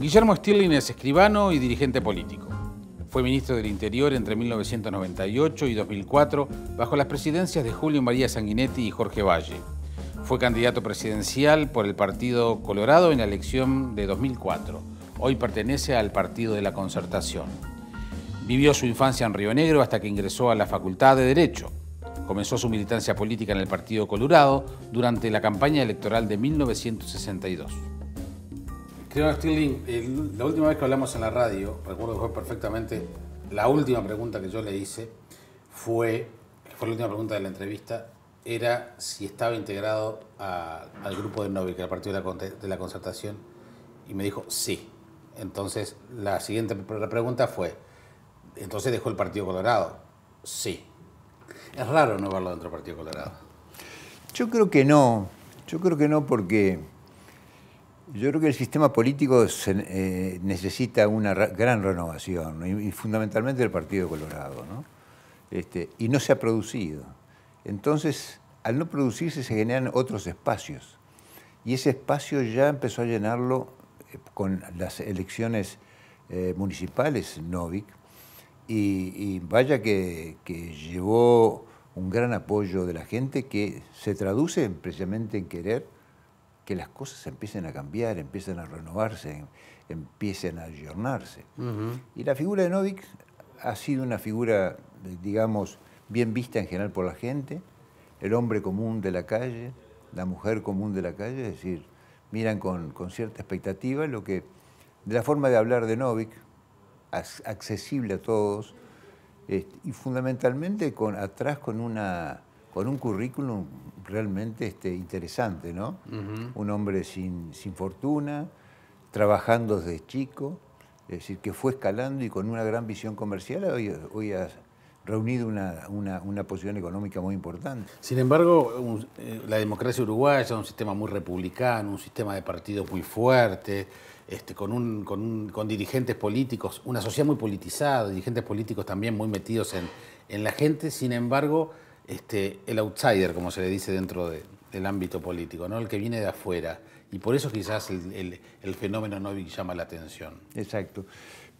Guillermo Stirling es escribano y dirigente político. Fue ministro del Interior entre 1998 y 2004 bajo las presidencias de Julio María Sanguinetti y Jorge Valle. Fue candidato presidencial por el Partido Colorado en la elección de 2004. Hoy pertenece al Partido de la Concertación. Vivió su infancia en Río Negro hasta que ingresó a la Facultad de Derecho. Comenzó su militancia política en el Partido Colorado durante la campaña electoral de 1962. Creo Stirling, la última vez que hablamos en la radio, recuerdo que fue perfectamente, la última pregunta que yo le hice fue, fue la última pregunta de la entrevista, era si estaba integrado al grupo de Novi, que era el Partido de la Concertación, y me dijo sí. Entonces la siguiente pregunta fue, entonces dejó el Partido Colorado, sí. Es raro no verlo dentro del Partido Colorado. Yo creo que no. Yo creo que no porque yo creo que el sistema político eh, necesita una gran renovación y, fundamentalmente el Partido Colorado, ¿no? Este, y no se ha producido. Entonces, al no producirse se generan otros espacios y ese espacio ya empezó a llenarlo eh, con las elecciones eh, municipales Novik y, vaya que llevó un gran apoyo de la gente que se traduce precisamente en querer que las cosas empiecen a cambiar, empiecen a renovarse, em, empiecen a allornarse. Y la figura de Novik ha sido una figura, eh, digamos, bien vista en general por la gente, el hombre común de la calle, la mujer común de la calle, es decir, miran con cierta expectativa lo que, de la forma de hablar de Novik, accesible a todos, este, y fundamentalmente con, atrás con, una, con un currículum realmente este, interesante, ¿no? Un hombre sin, fortuna, trabajando desde chico, es decir, que fue escalando y con una gran visión comercial, hoy, hoy ha reunido una, una, posición económica muy importante. Sin embargo, eh, la democracia uruguaya es un sistema muy republicano, un sistema de partidos muy fuerte, este, con, dirigentes políticos, una sociedad muy politizada, dirigentes políticos también muy metidos en, la gente, sin embargo, este, el outsider, como se le dice dentro del ámbito político, ¿no? el que viene de afuera. Y por eso quizás el, fenómeno no llama la atención. Exacto.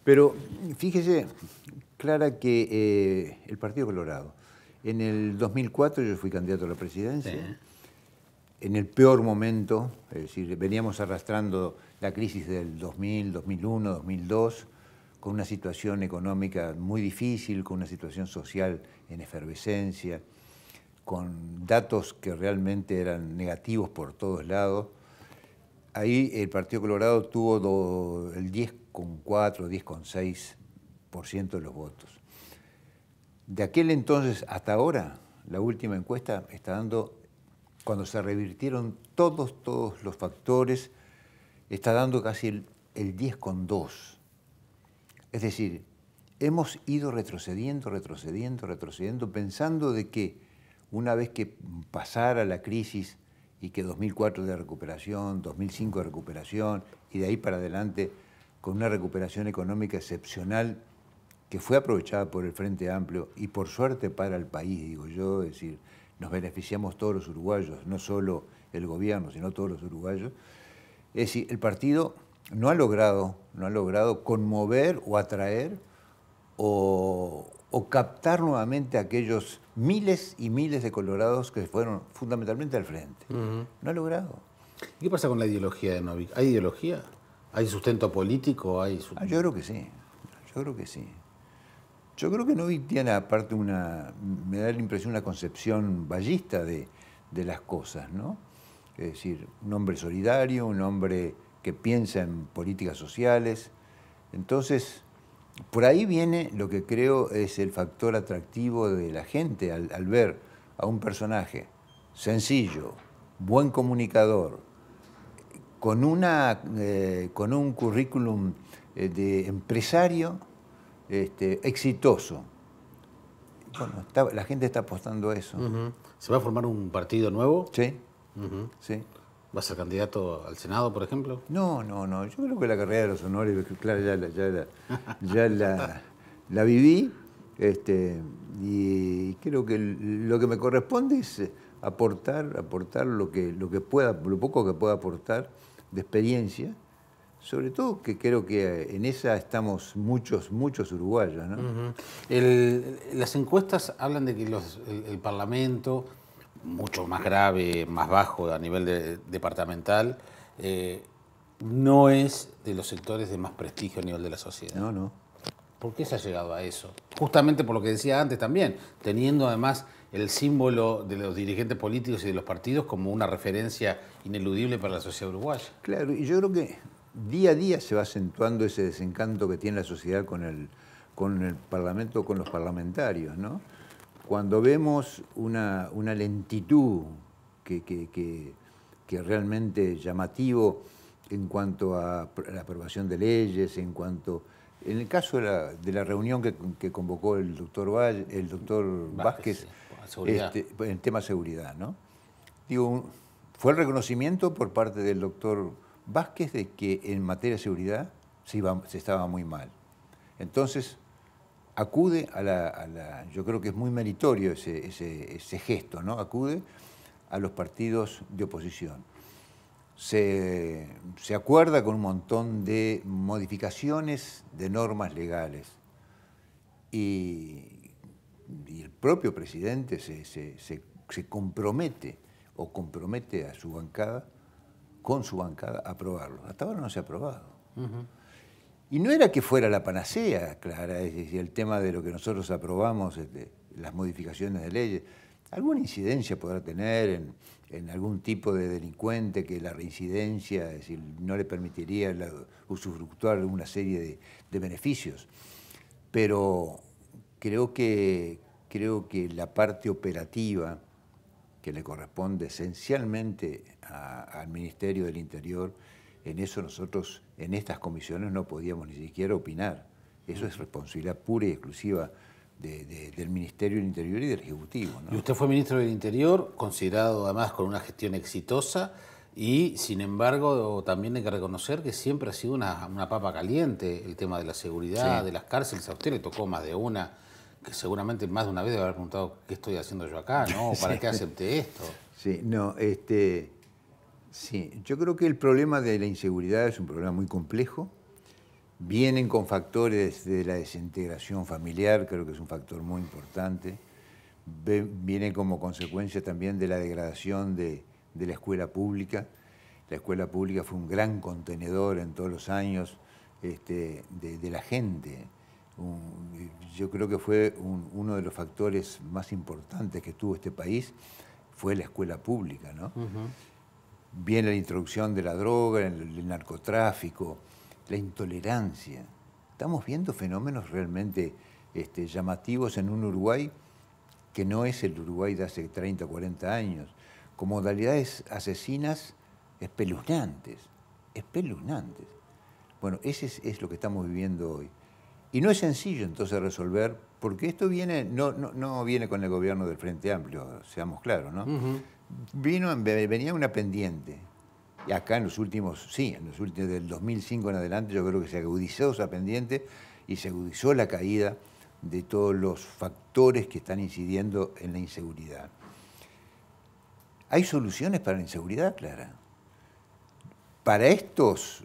Pero fíjese, Clara, que eh, el Partido Colorado, en el 2004 yo fui candidato a la presidencia, en el peor momento, es decir, veníamos arrastrando la crisis del 2000, 2001, 2002, con una situación económica muy difícil, con una situación social en efervescencia, con datos que realmente eran negativos por todos lados. Ahí el Partido Colorado tuvo el 10,4, 10,6% de los votos. De aquel entonces hasta ahora, la última encuesta está dando, cuando se revirtieron todos, todos los factores, está dando casi el, con 10,2. Es decir, hemos ido retrocediendo, retrocediendo, retrocediendo, pensando de que una vez que pasara la crisis y que 2004 de recuperación, 2005 de recuperación y de ahí para adelante con una recuperación económica excepcional que fue aprovechada por el Frente Amplio y por suerte para el país, digo yo, es decir, nos beneficiamos todos los uruguayos, no solo el gobierno, sino todos los uruguayos, es decir, el partido no ha logrado, no ha logrado conmover o atraer o, captar nuevamente a aquellos miles y miles de colorados que fueron fundamentalmente al frente. No ha logrado. ¿Y qué pasa con la ideología de Novik? ¿Hay ideología? ¿Hay sustento político? Ah, yo creo que sí. Yo creo que sí. Yo creo que Novik tiene aparte una, me da la impresión, una concepción ballista de, de las cosas, ¿no? es decir, un hombre solidario, un hombre que piensa en políticas sociales. Entonces, por ahí viene lo que creo es el factor atractivo de la gente al, ver a un personaje sencillo, buen comunicador, con, una, eh, con un currículum eh, de empresario este, exitoso. Bueno, la gente está apostando a eso. ¿Se va a formar un partido nuevo? Sí. ¿Vas a ser candidato al Senado, por ejemplo? No, no, no. Yo creo que la carrera de los honores, claro, ya, ya, la, viví. Este, y creo que lo que me corresponde es eh, aportar, aportar lo que, lo que pueda, lo poco que pueda aportar de experiencia. Sobre todo que creo que eh, en esa estamos muchos, muchos uruguayos. las encuestas hablan de que el Parlamento mucho más grave, más bajo a nivel departamental, eh, no es de los sectores de más prestigio a nivel de la sociedad. No, no. ¿Por qué se ha llegado a eso? Justamente por lo que decía antes también, teniendo además el símbolo de los dirigentes políticos y de los partidos como una referencia ineludible para la sociedad uruguaya. Claro, y yo creo que día a día se va acentuando ese desencanto que tiene la sociedad con el, con el Parlamento, con los parlamentarios, ¿no? cuando vemos una, lentitud que, que, que, realmente llamativo en cuanto a la aprobación de leyes, en cuanto... En el caso de la, reunión que, convocó el doctor, el doctor Vázquez, este, en el en tema seguridad, ¿no? fue el reconocimiento por parte del doctor Vázquez de que en materia de seguridad se, se estaba muy mal. Entonces, acude a la, Yo creo que es muy meritorio ese, gesto, ¿no? Acude a los partidos de oposición. Se, acuerda con un montón de modificaciones de normas legales. Y, el propio presidente se, compromete o compromete a su bancada, con su bancada, a aprobarlo. Hasta ahora no se ha aprobado. Y no era que fuera la panacea, Clara, es el tema de lo que nosotros aprobamos, este, las modificaciones de leyes. Alguna incidencia podrá tener en, algún tipo de delincuente que la reincidencia, decir, no le permitiría usufructuar una serie de, beneficios. Pero creo que, creo que la parte operativa que le corresponde esencialmente al Ministerio del Interior en eso nosotros en estas comisiones no podíamos ni siquiera opinar. Eso es responsabilidad pura y exclusiva del Ministerio del Interior y del Ejecutivo. Y usted fue ministro del Interior, considerado además con una gestión exitosa. Y sin embargo, también hay que reconocer que siempre ha sido una, una papa caliente el tema de la seguridad, de las cárceles. A usted le tocó más de una, que seguramente más de una vez debe haber preguntado qué estoy haciendo yo acá, ¿no? ¿Para qué acepté esto? Sí, no, este, Sí, yo creo que el problema de la inseguridad es un problema muy complejo. Vienen con factores de la desintegración familiar, creo que es un factor muy importante. Viene como consecuencia también de la degradación de, la escuela pública. La escuela pública fue un gran contenedor en todos los años este, de, la gente. yo creo que fue uno de los factores más importantes que tuvo este país, fue la escuela pública. ¿no? viene la introducción de la droga, el, narcotráfico, la intolerancia. Estamos viendo fenómenos realmente este, llamativos en un Uruguay que no es el Uruguay de hace 30, 40 años, con modalidades asesinas espeluznantes, espeluznantes. Bueno, ese es, lo que estamos viviendo hoy. Y no es sencillo entonces resolver, porque esto viene, no, no, viene con el gobierno del Frente Amplio, seamos claros, ¿no? vino, venía una pendiente. Y acá en los últimos, sí, en los últimos, del 2005 en adelante, yo creo que se agudizó esa pendiente y se agudizó la caída de todos los factores que están incidiendo en la inseguridad. ¿Hay soluciones para la inseguridad, Clara? Para estos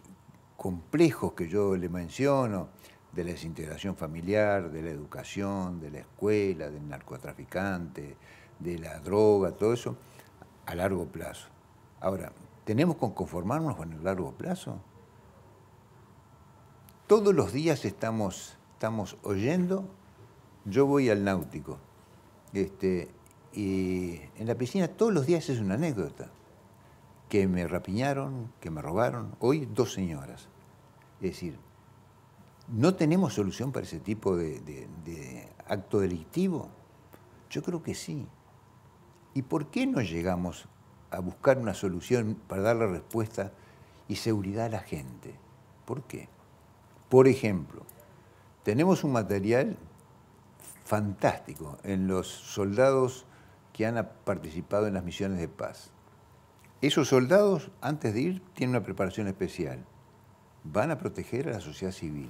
complejos que yo le menciono, de la desintegración familiar, de la educación, de la escuela, del narcotraficante, de la droga, todo eso, a largo plazo. Ahora, ¿tenemos que conformarnos con el largo plazo? Todos los días estamos, estamos oyendo, yo voy al náutico, este, y en la piscina todos los días es una anécdota, que me rapiñaron, que me robaron, hoy dos señoras. Es decir, ¿no tenemos solución para ese tipo de acto delictivo? Yo creo que sí. ¿Y por qué no llegamos a buscar una solución para dar la respuesta y seguridad a la gente? ¿Por qué? Por ejemplo, tenemos un material fantástico en los soldados que han participado en las misiones de paz. Esos soldados, antes de ir, tienen una preparación especial. Van a proteger a la sociedad civil.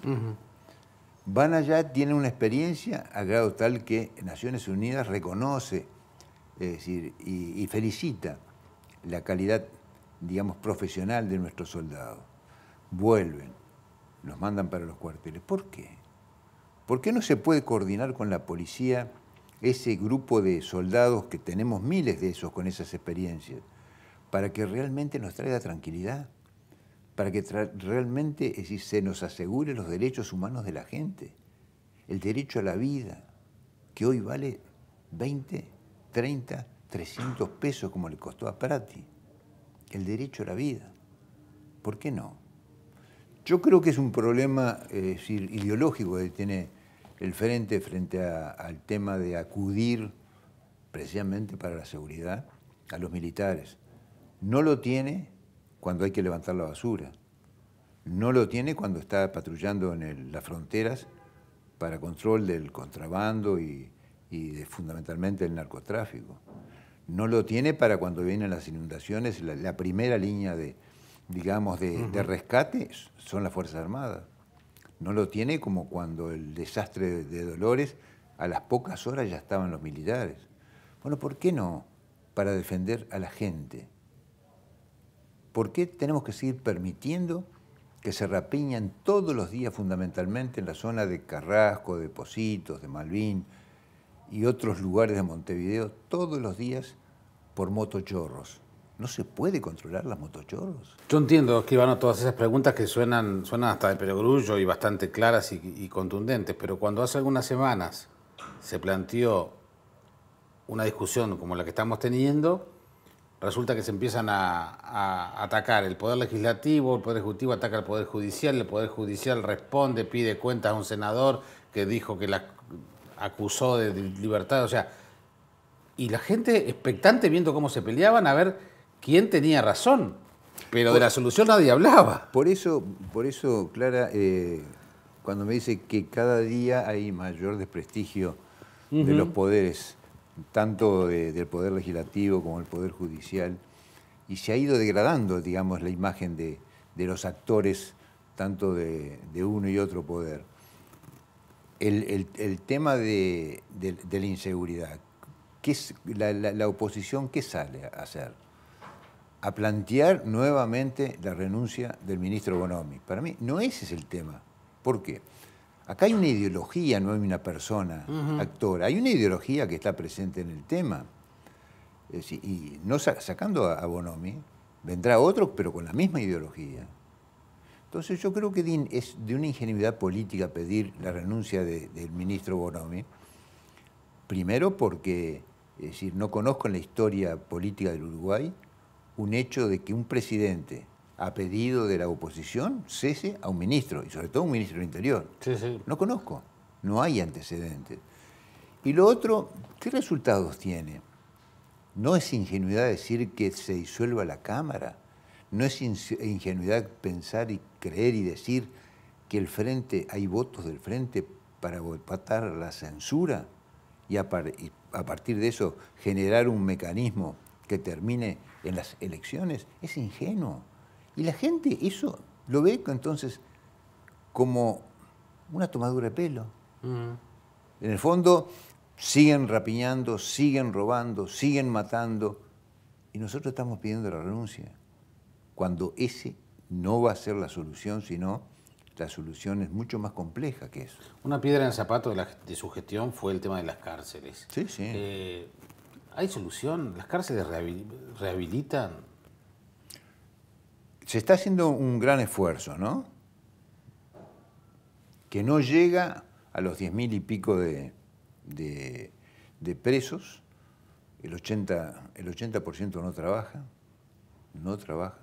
Van allá, tienen una experiencia a grado tal que Naciones Unidas reconoce es decir, y, felicita la calidad, digamos, profesional de nuestros soldados. Vuelven, nos mandan para los cuarteles. ¿Por qué? ¿Por qué no se puede coordinar con la policía ese grupo de soldados, que tenemos miles de esos con esas experiencias, para que realmente nos traiga tranquilidad? Para que realmente se nos asegure los derechos humanos de la gente, el derecho a la vida, que hoy vale 20 30, 300 pesos como le costó a Prati. El derecho a la vida. ¿Por qué no? Yo creo que es un problema eh, ideológico que tiene el frente frente al tema de acudir precisamente para la seguridad a los militares. No lo tiene cuando hay que levantar la basura. No lo tiene cuando está patrullando en las fronteras para control del contrabando y, y fundamentalmente el narcotráfico. No lo tiene para cuando vienen las inundaciones, la, primera línea de, digamos, de, de, rescate son las Fuerzas Armadas. No lo tiene como cuando el desastre de Dolores, a las pocas horas ya estaban los militares. Bueno, ¿por qué no? Para defender a la gente. ¿Por qué tenemos que seguir permitiendo que se rapiñan todos los días fundamentalmente en la zona de Carrasco, de Positos, de Malvin, y otros lugares de Montevideo todos los días por motochorros. ¿No se puede controlar las motochorros? Yo entiendo, que van todas esas preguntas que suenan, hasta de perogrullo y bastante claras y, contundentes, pero cuando hace algunas semanas se planteó una discusión como la que estamos teniendo, resulta que se empiezan a, a, atacar el poder legislativo, el poder ejecutivo ataca al poder judicial, el poder judicial responde, pide cuentas a un senador que dijo que las acusó de libertad, o sea, y la gente expectante viendo cómo se peleaban a ver quién tenía razón. Pero de la solución nadie hablaba. Por eso, por eso Clara, eh, cuando me dice que cada día hay mayor desprestigio de los poderes, tanto del poder legislativo como el poder judicial, y se ha ido degradando, digamos, la imagen de, los actores, tanto de uno y otro poder el, tema de, la inseguridad, es, la, oposición qué sale a hacer? A plantear nuevamente la renuncia del ministro Bonomi. Para mí no ese es el tema. ¿Por qué? Acá hay una ideología, no hay una persona actora. Hay una ideología que está presente en el tema. y no sacando a Bonomi, vendrá otro, pero con la misma ideología. Entonces yo creo que es de una ingenuidad política pedir la renuncia del ministro Bonomi, primero porque es decir, no conozco en la historia política del Uruguay un hecho de que un presidente ha pedido de la oposición cese a un ministro, y sobre todo un ministro del Interior. Sí, sí. No conozco, no hay antecedentes. Y lo otro, ¿qué resultados tiene? No es ingenuidad decir que se disuelva la Cámara no es ingenuidad pensar y creer y decir que el frente, hay votos del frente para votar la censura y a, partir de eso generar un mecanismo que termine en las elecciones, es ingenuo. Y la gente eso lo ve entonces como una tomadura de pelo. Mm. En el fondo siguen rapiñando, siguen robando, siguen matando y nosotros estamos pidiendo la renuncia cuando ese no va a ser la solución, sino la solución es mucho más compleja que eso. Una piedra en el zapato de, su gestión fue el tema de las cárceles. Sí, sí. Eh, ¿Hay solución? ¿Las cárceles rehabilitan? Se está haciendo un gran esfuerzo, ¿no? Que no llega a los 10.000 y pico de, de, presos, el 80%, el 80 no trabaja, no trabaja,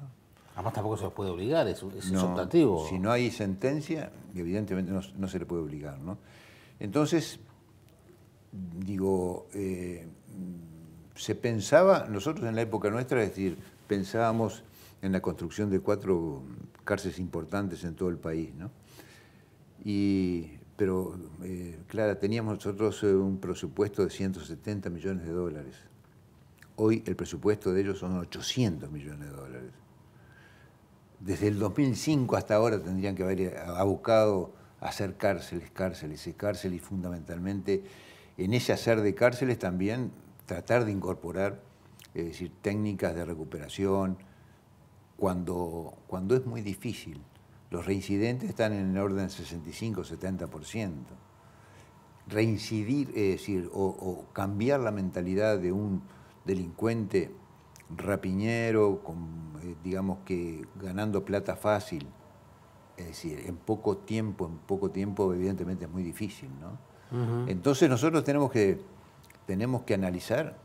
Además tampoco se los puede obligar, es, es no, Si no hay sentencia, evidentemente no, se le puede obligar. ¿no? Entonces, digo, eh, se pensaba, nosotros en la época nuestra, es decir, pensábamos en la construcción de cuatro cárceles importantes en todo el país, ¿no? Y, pero, eh, claro, teníamos nosotros eh, un presupuesto de 170 millones de dólares. Hoy el presupuesto de ellos son 800 millones de dólares desde el 2005 hasta ahora tendrían que haber eh, abocado a hacer cárceles, cárceles y eh, cárceles, y fundamentalmente en ese hacer de cárceles también tratar de incorporar, es decir, técnicas de recuperación, cuando, cuando es muy difícil. Los reincidentes están en el orden 65-70%. Reincidir, es decir, o cambiar la mentalidad de un delincuente rapiñero, con, eh, digamos que ganando plata fácil. Es decir, en poco tiempo, en poco tiempo evidentemente es muy difícil, ¿no? Entonces nosotros tenemos que, tenemos que analizar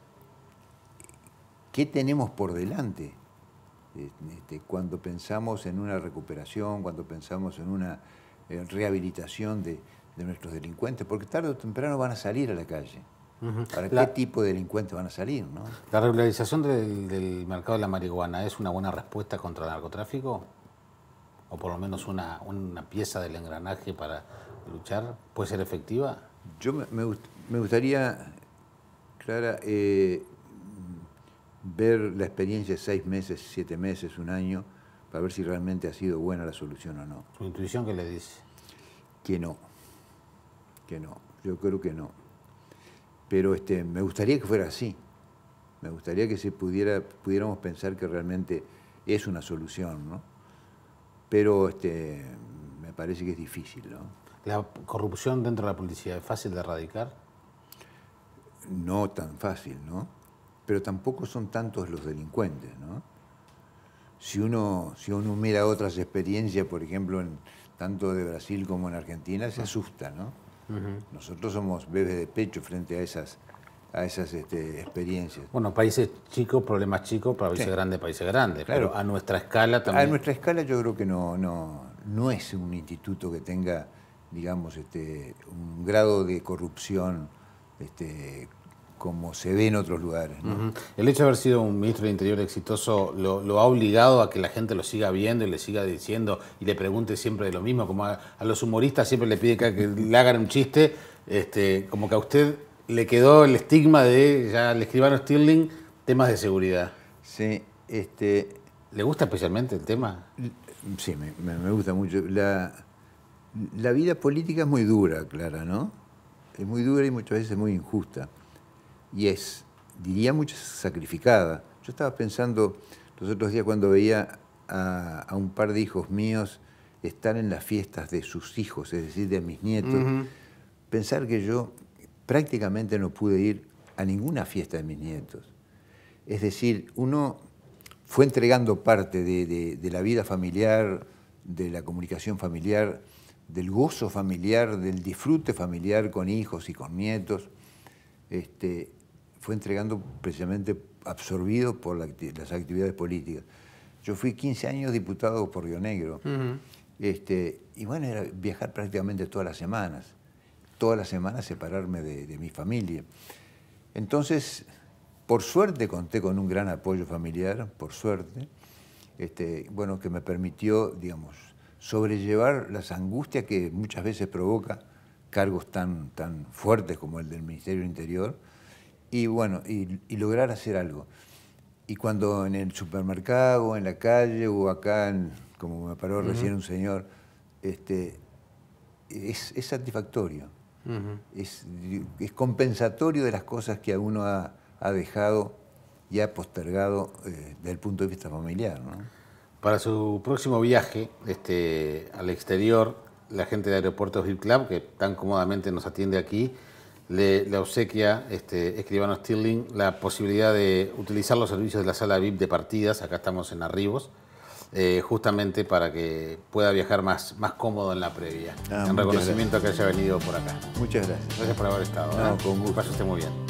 qué tenemos por delante este, cuando pensamos en una recuperación, cuando pensamos en una eh, rehabilitación de nuestros delincuentes, porque tarde o temprano van a salir a la calle. ¿Para qué tipo de delincuentes van a salir? ¿La regularización del, mercado de la marihuana es una buena respuesta contra el narcotráfico? ¿O por lo menos una, pieza del engranaje para luchar? ¿Puede ser efectiva? Yo me, gustaría, Clara, eh, ver la experiencia de seis meses, siete meses, un año, para ver si realmente ha sido buena la solución o no. ¿Su intuición qué le dice? Que no, que no, yo creo que no. Pero este, me gustaría que fuera así. Me gustaría que se pudiera, pudiéramos pensar que realmente es una solución, ¿no? Pero este, me parece que es difícil, ¿no? ¿La corrupción dentro de la policía es fácil de erradicar? No tan fácil, ¿no? Pero tampoco son tantos los delincuentes, ¿no? Si uno, si uno mira otras experiencias, por ejemplo, en, tanto de Brasil como en Argentina, se ah. asusta, ¿no? Nosotros somos bebés de pecho frente a esas, a esas este, experiencias. Bueno, países chicos, problemas chicos, países grandes, países grandes. Claro. Pero a nuestra escala también. A nuestra escala yo creo que no, no, no es un instituto que tenga, digamos, este, un grado de corrupción este, como se ve en otros lugares. El hecho de haber sido un ministro de Interior exitoso lo, ha obligado a que la gente lo siga viendo y le siga diciendo y le pregunte siempre de lo mismo, como a, los humoristas siempre le pide que, le hagan un chiste, este, como que a usted le quedó el estigma de, ya le escribano Stirling, temas de seguridad. Sí, este... ¿Le gusta especialmente el tema? Sí, me, me gusta mucho. La, la vida política es muy dura, Clara, ¿no? Es muy dura y muchas veces muy injusta y es, diría mucho, sacrificada. Yo estaba pensando los otros días cuando veía a, un par de hijos míos estar en las fiestas de sus hijos, es decir, de mis nietos, pensar que yo prácticamente no pude ir a ninguna fiesta de mis nietos. Es decir, uno fue entregando parte de, de la vida familiar, de la comunicación familiar, del gozo familiar, del disfrute familiar con hijos y con nietos. Este, fue entregando precisamente absorbido por las actividades políticas. Yo fui 15 años diputado por Río Negro. este, y bueno, era viajar prácticamente todas las semanas. Todas las semanas separarme de, mi familia. Entonces, por suerte conté con un gran apoyo familiar, por suerte, este, bueno, que me permitió, digamos, sobrellevar las angustias que muchas veces provoca cargos tan, tan fuertes como el del Ministerio del Interior, y bueno, y, lograr hacer algo. Y cuando en el supermercado, en la calle o acá, como me paró recién un señor, este, es, satisfactorio. es, compensatorio de las cosas que uno ha, dejado y ha postergado eh, desde el punto de vista familiar. Para su próximo viaje este, al exterior, la gente de aeropuerto VIP Club, que tan cómodamente nos atiende aquí, le, obsequia este, escribano Stirling la posibilidad de utilizar los servicios de la sala VIP de partidas, acá estamos en Arribos, eh, justamente para que pueda viajar más, más cómodo en la previa, ah, en reconocimiento que haya venido por acá. Muchas gracias. Gracias por haber estado. No, ¿eh? con gusto. muy bien.